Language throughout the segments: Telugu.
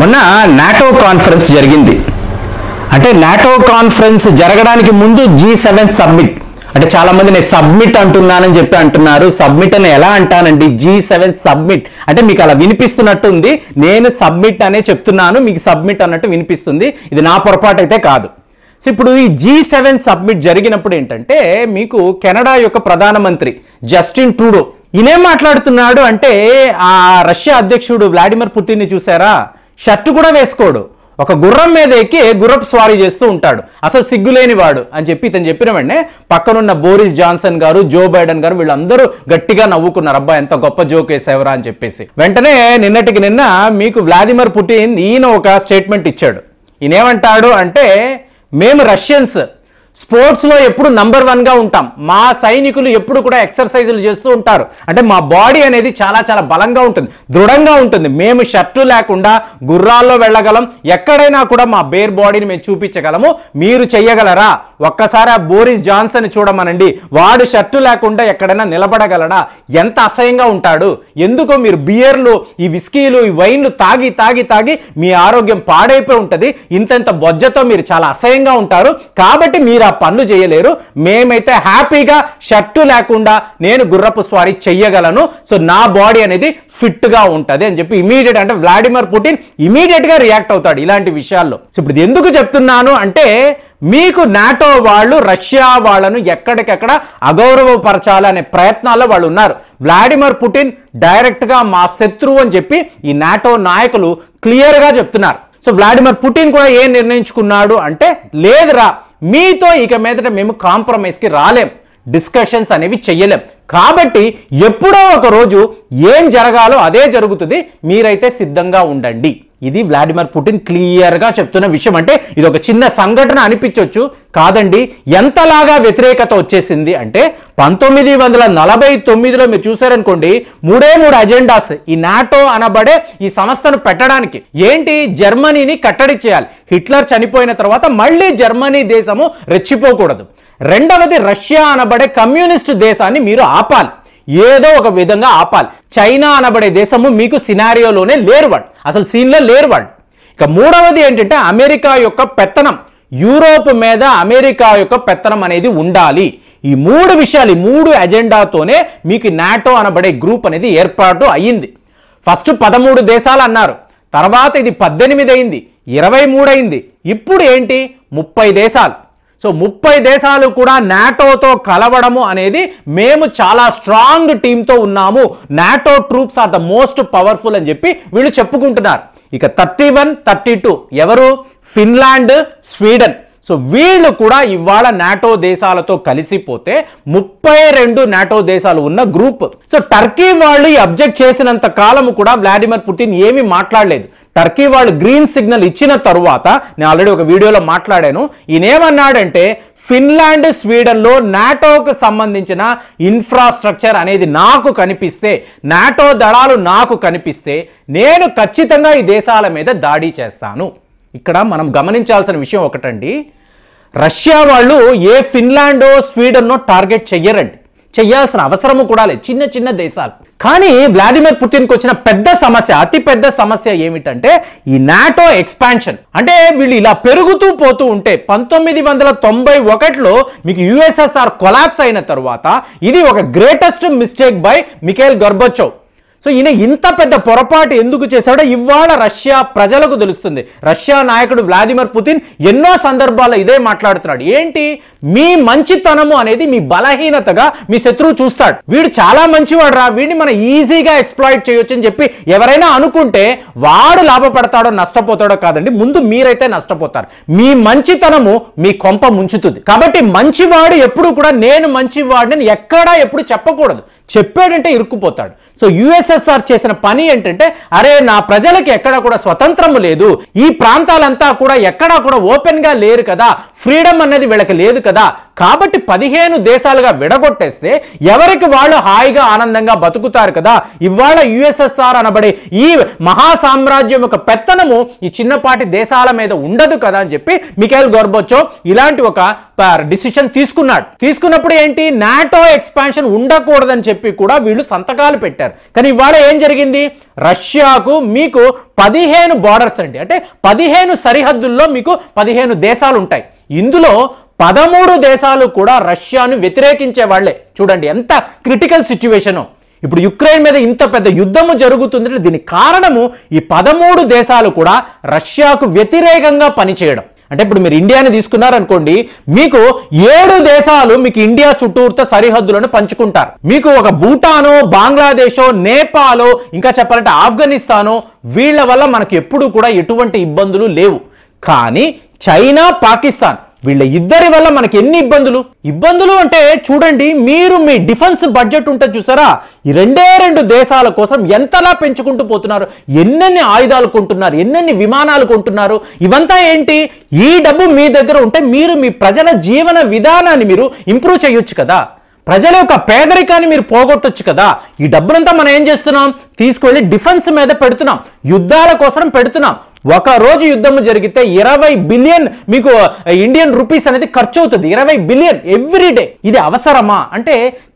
మొన్న నాటో కాన్ఫరెన్స్ జరిగింది అంటే నాటో కాన్ఫరెన్స్ జరగడానికి ముందు జీ సెవెన్ సబ్మిట్ అంటే చాలా మంది నేను సబ్మిట్ అంటున్నానని చెప్పి అంటున్నారు సబ్మిట్ అని ఎలా అంటానండి జీ సెవెన్ సబ్మిట్ అంటే మీకు అలా వినిపిస్తున్నట్టు ఉంది నేను సబ్మిట్ అనే చెప్తున్నాను మీకు సబ్మిట్ అన్నట్టు వినిపిస్తుంది ఇది నా పొరపాటు అయితే కాదు సో ఇప్పుడు ఈ జీ సెవెన్ సబ్మిట్ జరిగినప్పుడు ఏంటంటే మీకు కెనడా యొక్క ప్రధానమంత్రి జస్టిన్ ట్రూడో ఈయనేం మాట్లాడుతున్నాడు అంటే ఆ రష్యా అధ్యక్షుడు వ్లాడిమిర్ పుతిన్ని చూసారా షర్ట్ కూడా వేసుకోడు ఒక గుర్రం మీద ఎక్కి గుర్రపు స్వారీ చేస్తూ ఉంటాడు అసలు సిగ్గులేని వాడు అని చెప్పి ఇతను చెప్పిన వెంటనే పక్కనున్న బోరిస్ జాన్సన్ గారు జో బైడెన్ గారు వీళ్ళందరూ గట్టిగా నవ్వుకున్నారు అబ్బా ఎంత గొప్ప జోక్ వేసేవరా అని చెప్పేసి వెంటనే నిన్నటికి నిన్న మీకు వ్లాదిమిర్ పుటిన్ ఈయన ఒక స్టేట్మెంట్ ఇచ్చాడు ఈయనేమంటాడు అంటే మేము రష్యన్స్ స్పోర్ట్స్లో ఎప్పుడు నంబర్ వన్గా ఉంటాం మా సైనికులు ఎప్పుడు కూడా ఎక్సర్సైజులు చేస్తూ ఉంటారు అంటే మా బాడీ అనేది చాలా చాలా బలంగా ఉంటుంది దృఢంగా ఉంటుంది మేము షర్టు లేకుండా గుర్రాల్లో వెళ్ళగలం ఎక్కడైనా కూడా మా బేర్ బాడీని మేము చూపించగలము మీరు చెయ్యగలరా ఒక్కసారి బోరిస్ జాన్సన్ చూడమనండి వాడు షర్టు లేకుండా ఎక్కడైనా నిలబడగలడా ఎంత అసహ్యంగా ఉంటాడు ఎందుకో మీరు బియర్లు ఈ విస్కీలు ఈ వైన్లు తాగి తాగి తాగి మీ ఆరోగ్యం పాడైపోయి ఉంటుంది ఇంతెంత బొజ్జతో మీరు చాలా అసహ్యంగా ఉంటారు కాబట్టి మీరు ఆ పనులు చేయలేరు మేమైతే హ్యాపీగా షర్టు లేకుండా నేను గుర్రపు స్వారీ చెయ్యగలను సో నా బాడీ అనేది ఫిట్గా ఉంటుంది అని చెప్పి ఇమీడియట్ అంటే వ్లాడిమిర్ పుటిన్ ఇమీడియట్గా రియాక్ట్ అవుతాడు ఇలాంటి విషయాల్లో ఇప్పుడు ఎందుకు చెప్తున్నాను అంటే మీకు నాటో వాళ్ళు రష్యా వాళ్ళను ఎక్కడికెక్కడ అగౌరవపరచాలనే ప్రయత్నాల్లో వాళ్ళు ఉన్నారు వ్లాడిమిర్ పుటిన్ డైరెక్ట్గా మా శత్రువు అని చెప్పి ఈ నాటో నాయకులు క్లియర్గా చెప్తున్నారు సో వ్లాడిమిర్ పుటిన్ కూడా ఏం నిర్ణయించుకున్నాడు అంటే లేదురా మీతో ఇక మీదట మేము కాంప్రమైజ్కి రాలేం డిస్కషన్స్ అనేవి చెయ్యలేం కాబట్టి ఎప్పుడో ఒక రోజు ఏం జరగాలో అదే జరుగుతుంది మీరైతే సిద్ధంగా ఉండండి ఇది వ్లాడిమిర్ పుటిన్ క్లియర్గా చెప్తున్న విషయం అంటే ఇది ఒక చిన్న సంఘటన అనిపించవచ్చు కాదండి ఎంతలాగా వ్యతిరేకత వచ్చేసింది అంటే పంతొమ్మిది వందల నలభై తొమ్మిదిలో మీరు చూసారనుకోండి మూడే మూడు అజెండాస్ ఈ నాటో అనబడే ఈ సంస్థను పెట్టడానికి ఏంటి జర్మనీని కట్టడి చేయాలి హిట్లర్ చనిపోయిన తర్వాత మళ్ళీ జర్మనీ దేశము రెచ్చిపోకూడదు రెండవది రష్యా అనబడే కమ్యూనిస్ట్ దేశాన్ని మీరు ఆపాలి ఏదో ఒక విధంగా ఆపాలి చైనా అనబడే దేశము మీకు సినారియోలోనే లేరు వాళ్ళు అసలు సీన్లో లేరు వాళ్ళు ఇక మూడవది ఏంటంటే అమెరికా యొక్క పెత్తనం యూరోప్ మీద అమెరికా యొక్క పెత్తనం అనేది ఉండాలి ఈ మూడు విషయాలు ఈ మూడు అజెండాతోనే మీకు నాటో అనబడే గ్రూప్ అనేది ఏర్పాటు అయ్యింది ఫస్ట్ పదమూడు దేశాలు అన్నారు తర్వాత ఇది పద్దెనిమిది అయింది ఇరవై మూడు అయింది ఇప్పుడు ఏంటి ముప్పై దేశాలు సో ముప్పై దేశాలు కూడా నాటోతో కలవడము అనేది మేము చాలా స్ట్రాంగ్ టీంతో ఉన్నాము NATO troops are the most powerful అని చెప్పి వీళ్ళు చెప్పుకుంటున్నారు ఇక థర్టీ వన్ థర్టీ టూ ఎవరు ఫిన్లాండ్ స్వీడన్ సో వీళ్ళు కూడా ఇవాళ నాటో దేశాలతో కలిసిపోతే ముప్పై రెండు నాటో దేశాలు ఉన్న గ్రూప్ సో టర్కీ వాళ్ళు అబ్జెక్ట్ చేసినంత కాలం కూడా వ్లాడిమిర్ పుటిన్ ఏమీ మాట్లాడలేదు టర్కీ వాళ్ళు గ్రీన్ సిగ్నల్ ఇచ్చిన తరువాత నేను ఆల్రెడీ ఒక వీడియోలో మాట్లాడాను ఈయనేమన్నాడంటే ఫిన్లాండ్ స్వీడన్లో నాటోకు సంబంధించిన ఇన్ఫ్రాస్ట్రక్చర్ అనేది నాకు కనిపిస్తే నాటో దళాలు నాకు కనిపిస్తే నేను ఖచ్చితంగా ఈ దేశాల మీద దాడి చేస్తాను ఇక్కడ మనం గమనించాల్సిన విషయం ఒకటండి రష్యా వాళ్ళు ఏ ఫిన్లాండో స్వీడన్నో టార్గెట్ చెయ్యరండి చెయ్యాల్సిన అవసరము కూడా లేదు చిన్న చిన్న దేశాలు కానీ వ్లాదిమిర్ పుతిన్కి వచ్చిన పెద్ద సమస్య అతి పెద్ద సమస్య ఏమిటంటే ఈ నాటో ఎక్స్పాన్షన్ అంటే వీళ్ళు ఇలా పెరుగుతూ పోతూ ఉంటే పంతొమ్మిది వందల తొంభై ఒకటిలో మీకు యుఎస్ఎస్ఆర్ కొలాప్స్ అయిన తర్వాత ఇది ఒక greatest mistake by Mikhail Gorbachev so ఈయన ఇంత పెద్ద పొరపాటు ఎందుకు చేశాడో ఇవాళ రష్యా ప్రజలకు తెలుస్తుంది రష్యా నాయకుడు వ్లాదిమిర్ పుతిన్ ఎన్నో సందర్భాల్లో ఇదే మాట్లాడుతున్నాడు ఏంటి మీ మంచితనము అనేది మీ బలహీనతగా మీ శత్రువు చూస్తాడు వీడు చాలా మంచివాడు రా వీడిని మనం ఈజీగా ఎక్స్ప్లాయిట్ చేయొచ్చు అని చెప్పి ఎవరైనా అనుకుంటే వాడు లాభపడతాడో నష్టపోతాడో కాదండి ముందు మీరైతే నష్టపోతారు మీ మంచితనము మీ కొంప ముంచుతుంది కాబట్టి మంచివాడు ఎప్పుడు కూడా నేను మంచివాడిని ఎక్కడా ఎప్పుడు చెప్పకూడదు చెప్పాడంటే ఇరుక్కుపోతాడు సో యుఎస్ఎస్ఆర్ చేసిన పని ఏంటంటే అరే నా ప్రజలకి ఎక్కడా కూడా స్వతంత్రం లేదు ఈ ప్రాంతాలంతా కూడా ఎక్కడా కూడా ఓపెన్ గా లేరు కదా ఫ్రీడమ్ అన్నది వీళ్ళకి లేదు కదా కాబట్టి పదిహేను దేశాలుగా విడగొట్టేస్తే ఎవరికి వాళ్ళు హాయిగా ఆనందంగా బతుకుతారు కదా ఇవాళ యుఎస్ఎస్ఆర్ అనబడే ఈ మహాసామ్రాజ్యం యొక్క పెత్తనము ఈ చిన్నపాటి దేశాల మీద ఉండదు కదా అని చెప్పి మికేల్ గోర్బోచో ఇలాంటి ఒక డిసిషన్ తీసుకున్నాడు తీసుకున్నప్పుడు ఏంటి నాటో ఎక్స్పాన్షన్ ఉండకూడదని చెప్పి చెప్పి కూడా వీళ్ళు సంతకాలు పెట్టారు కానీ ఇవాళ ఏం జరిగింది రష్యాకు మీకు పదిహేను బార్డర్స్ అండి అంటే పదిహేను సరిహద్దుల్లో మీకు పదిహేను దేశాలు ఉంటాయి ఇందులో పదమూడు దేశాలు కూడా రష్యాను వ్యతిరేకించే వాళ్లే చూడండి ఎంత క్రిటికల్ సిచ్యువేషను ఇప్పుడు యుక్రెయిన్ మీద ఇంత పెద్ద యుద్ధము జరుగుతుందంటే దీనికి కారణము ఈ పదమూడు దేశాలు కూడా రష్యాకు వ్యతిరేకంగా పనిచేయడం అంటే ఇప్పుడు మీరు ఇండియాని తీసుకున్నారనుకోండి మీకు ఏడు దేశాలు మీకు ఇండియా చుట్టూర్త సరిహద్దులను పంచుకుంటారు మీకు ఒక భూటానో బంగ్లాదేశో నేపాలో ఇంకా చెప్పాలంటే ఆఫ్ఘనిస్తానో వీళ్ళ వల్ల మనకు ఎప్పుడూ కూడా ఎటువంటి ఇబ్బందులు లేవు కానీ చైనా పాకిస్తాన్ వీళ్ళ ఇద్దరి వల్ల మనకి ఎన్ని ఇబ్బందులు ఇబ్బందులు అంటే చూడండి మీరు మీ డిఫెన్స్ బడ్జెట్ ఉంటుంది చూసారా ఈ రెండే రెండు దేశాల కోసం ఎంతలా పెంచుకుంటూ పోతున్నారు ఎన్నెన్ని ఆయుధాలు కొంటున్నారు ఎన్నెన్ని విమానాలు కొంటున్నారు ఇవంతా ఏంటి ఈ డబ్బు మీ దగ్గర ఉంటే మీరు మీ ప్రజల జీవన విధానాన్ని మీరు ఇంప్రూవ్ చేయొచ్చు కదా ప్రజల యొక్క పేదరికాన్ని మీరు పోగొట్టొచ్చు కదా ఈ డబ్బునంతా మనం ఏం చేస్తున్నాం తీసుకువెళ్ళి డిఫెన్స్ మీద పెడుతున్నాం యుద్ధాల కోసం పెడుతున్నాం ఒక రోజు యుద్ధం జరిగితే ఇరవై బిలియన్ మీకు ఇండియన్ రూపీస్ అనేది ఖర్చు అవుతుంది ఇరవై బిలియన్ ఎవ్రీ డే ఇది అవసరమా అంటే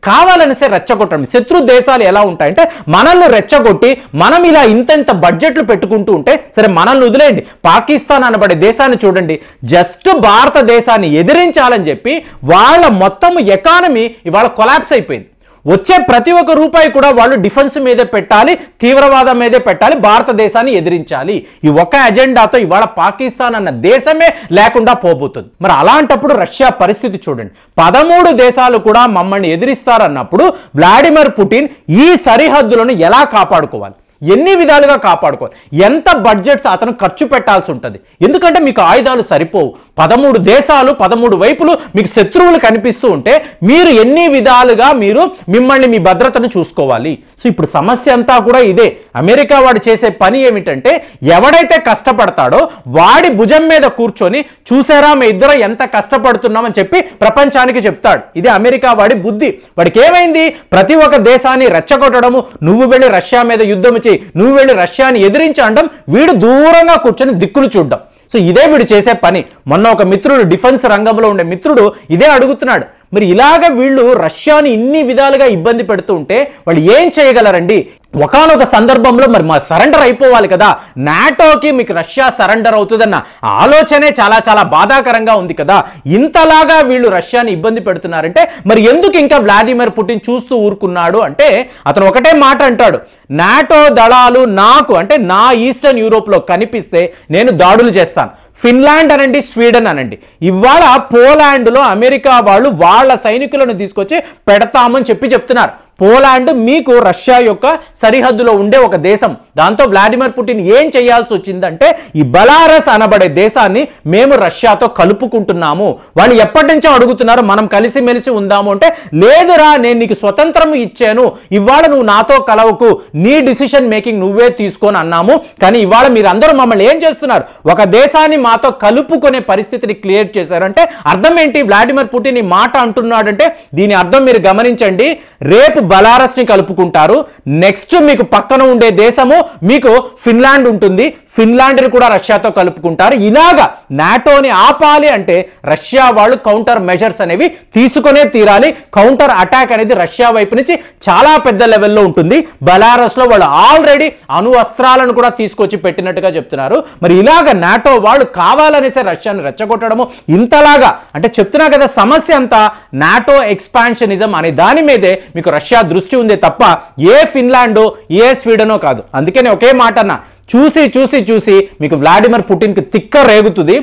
కావాలని సరే రెచ్చగొట్టడం శత్రు దేశాలు ఎలా ఉంటాయంటే మనల్ని రెచ్చగొట్టి మనం ఇలా ఇంత ఇంత బడ్జెట్లు పెట్టుకుంటూ ఉంటే సరే మనల్ని వదిలేయండి పాకిస్తాన్ అనబడే దేశాన్ని చూడండి జస్ట్ భారతదేశాన్ని ఎదిరించాలని చెప్పి వాళ్ళ మొత్తం ఎకానమీ ఇవాళ కొలాప్స్ అయిపోయింది వచ్చే ప్రతి ఒక్క రూపాయి కూడా వాళ్ళు డిఫెన్స్ మీదే పెట్టాలి తీవ్రవాదం మీదే పెట్టాలి భారతదేశాన్ని ఎదిరించాలి ఈ ఒక్క అజెండాతో ఇవాళ పాకిస్తాన్ అన్న దేశమే లేకుండా పోబోతుంది మరి అలాంటప్పుడు రష్యా పరిస్థితి చూడండి పదమూడు దేశాలు కూడా మమ్మల్ని ఎదిరిస్తారన్నప్పుడు వ్లాడిమిర్ పుటిన్ ఈ సరిహద్దులను ఎలా కాపాడుకోవాలి ఎన్ని విధాలుగా కాపాడుకోవాలి ఎంత బడ్జెట్స్ అతను ఖర్చు పెట్టాల్సి ఉంటుంది ఎందుకంటే మీకు ఆయుధాలు సరిపోవు పదమూడు దేశాలు పదమూడు వైపులు మీకు శత్రువులు కనిపిస్తూ ఉంటే మీరు ఎన్ని విధాలుగా మీరు మిమ్మల్ని మీ భద్రతను చూసుకోవాలి సో ఇప్పుడు సమస్య అంతా కూడా ఇదే అమెరికా వాడు చేసే పని ఏమిటంటే ఎవడైతే కష్టపడతాడో వాడి భుజం మీద కూర్చొని చూసారా మీ ఇద్దరం ఎంత కష్టపడుతున్నామని చెప్పి ప్రపంచానికి చెప్తాడు ఇది అమెరికా వాడి బుద్ధి వాడికి ఏమైంది ప్రతి ఒక్క దేశాన్ని రెచ్చగొట్టడము నువ్వు వెళ్ళి రష్యా మీద యుద్ధం నుంచి నువ్వు వెళ్ళి రష్యాని ఎదిరించడం వీడు దూరంగా కూర్చొని దిక్కులు చూడడం సో ఇదే వీడు చేసే పని మొన్న ఒక మిత్రుడు డిఫెన్స్ రంగంలో ఉండే మిత్రుడు ఇదే అడుగుతున్నాడు మరి ఇలాగ వీళ్ళు రష్యాని ఇన్ని విధాలుగా ఇబ్బంది పెడుతూ ఉంటే వాళ్ళు ఏం చేయగలరండి ఒకనొక సందర్భంలో మరి మా సరెండర్ అయిపోవాలి కదా నాటోకి మీకు రష్యా సరెండర్ అవుతుందన్న ఆలోచనే చాలా చాలా బాధాకరంగా ఉంది కదా ఇంతలాగా వీళ్ళు రష్యాని ఇబ్బంది పెడుతున్నారంటే మరి ఎందుకు ఇంకా వ్లాదిమిర్ పుటిన్ చూస్తూ ఊరుకున్నాడు అంటే అతను ఒకటే మాట అంటాడు నాటో దళాలు నాకు అంటే నా ఈస్టర్న్ యూరోప్లో కనిపిస్తే నేను దాడులు చేస్తాను ఫిన్లాండ్ అనండి స్వీడన్ అనండి ఇవాళ పోలాండ్లో అమెరికా వాళ్ళు వాళ్ళ సైనికులను తీసుకొచ్చి పెడతామని చెప్పి చెప్తున్నారు పోలాండ్ మీకు రష్యా యొక్క సరిహద్దులో ఉండే ఒక దేశం దాంతో వ్లాడిమిర్ పుటిన్ ఏం చేయాల్సి వచ్చిందంటే ఈ బలారస్ అనబడే దేశాన్ని మేము రష్యాతో కలుపుకుంటున్నాము వాళ్ళు ఎప్పటి నుంచో అడుగుతున్నారు మనం కలిసిమెలిసి ఉందాము అంటే లేదురా నేను నీకు స్వతంత్రం ఇచ్చాను ఇవాళ నువ్వు నాతో కలవకు నీ డిసిషన్ మేకింగ్ నువ్వే తీసుకొని అన్నాము కానీ ఇవాళ మీరందరూ మమ్మల్ని ఏం చేస్తున్నారు ఒక దేశాన్ని మాతో కలుపుకునే పరిస్థితిని క్రియేట్ చేశారంటే అర్థం ఏంటి వ్లాడిమిర్ పుటిన్ ఈ మాట అంటున్నాడంటే దీని అర్థం మీరు గమనించండి రేపు బలారస్ ని కలుపుకుంటారు నెక్స్ట్ మీకు పక్కన ఉండే దేశము మీకు ఫిన్లాండ్ ఉంటుంది ఫిన్లాండ్ ని కూడా రష్యాతో కలుపుకుంటారు ఇలాగా నాటోని ఆపాలి అంటే రష్యా వాళ్ళు కౌంటర్ మెజర్స్ అనేవి తీసుకునే తీరాలి కౌంటర్ అటాక్ అనేది రష్యా వైపు నుంచి చాలా పెద్ద లెవెల్లో ఉంటుంది బలారస్ లో వాళ్ళు ఆల్రెడీ అణు అస్త్రాలను కూడా తీసుకొచ్చి పెట్టినట్టుగా చెప్తున్నారు మరి ఇలాగ నాటో వాళ్ళు కావాలనేసే రష్యాను రెచ్చగొట్టడము ఇంతలాగా అంటే చెప్తున్నా కదా సమస్య అంతా నాటో ఎక్స్పాన్షనిజం అనే దాని మీదే మీకు రష్యా రష్యా దృష్టి ఉందే తప్ప ఏ ఫిన్లాండ్ ఏ స్వీడనో కాదు అందుకనే ఒకే మాట అన్న చూసి చూసి చూసి మీకు వ్లాడిమిర్ పుటిన్కి తిక్క రేగుతుంది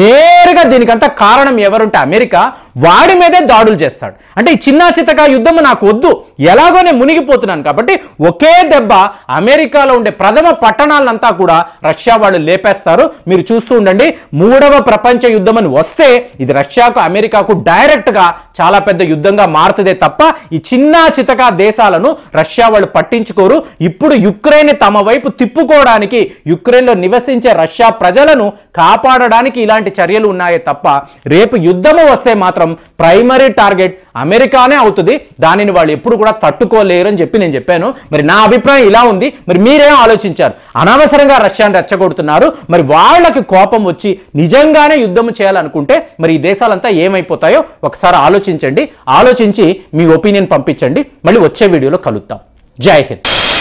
నేరుగా దీనికంతా కారణం ఎవరుంటే అమెరికా వాడి మీదే దాడులు చేస్తాడు అంటే ఈ చిన్న చితక యుద్ధము నాకు వద్దు ఎలాగోనే మునిగిపోతున్నాను కాబట్టి ఒకే దెబ్బ అమెరికాలో ఉండే ప్రథమ పట్టణాలంతా కూడా రష్యా వాళ్ళు లేపేస్తారు మీరు చూస్తూ ఉండండి మూడవ ప్రపంచ యుద్ధం అని వస్తే ఇది రష్యాకు అమెరికాకు డైరెక్ట్గా చాలా పెద్ద యుద్ధంగా మారుతుందే తప్ప ఈ చిన్న చితక దేశాలను రష్యా వాళ్ళు పట్టించుకోరు ఇప్పుడు యుక్రెయిన్ తమ వైపు తిప్పుకోవడానికి యుక్రెయిన్లో నివసించే రష్యా ప్రజలను కాపాడడానికి ఇలాంటి చర్యలు ఉన్నాయే తప్ప రేపు యుద్ధము వస్తే మాత్రం మాత్రం ప్రైమరీ టార్గెట్ అమెరికానే అవుతుంది దానిని వాళ్ళు ఎప్పుడు కూడా తట్టుకోలేరు అని చెప్పి నేను చెప్పాను మరి నా అభిప్రాయం ఇలా ఉంది మరి మీరేం ఆలోచించారు అనవసరంగా రష్యాని రెచ్చగొడుతున్నారు మరి వాళ్ళకి కోపం వచ్చి నిజంగానే యుద్ధం చేయాలనుకుంటే మరి ఈ దేశాలంతా ఏమైపోతాయో ఒకసారి ఆలోచించండి ఆలోచించి మీ ఒపీనియన్ పంపించండి మళ్ళీ వచ్చే వీడియోలో కలుద్దాం జై హింద్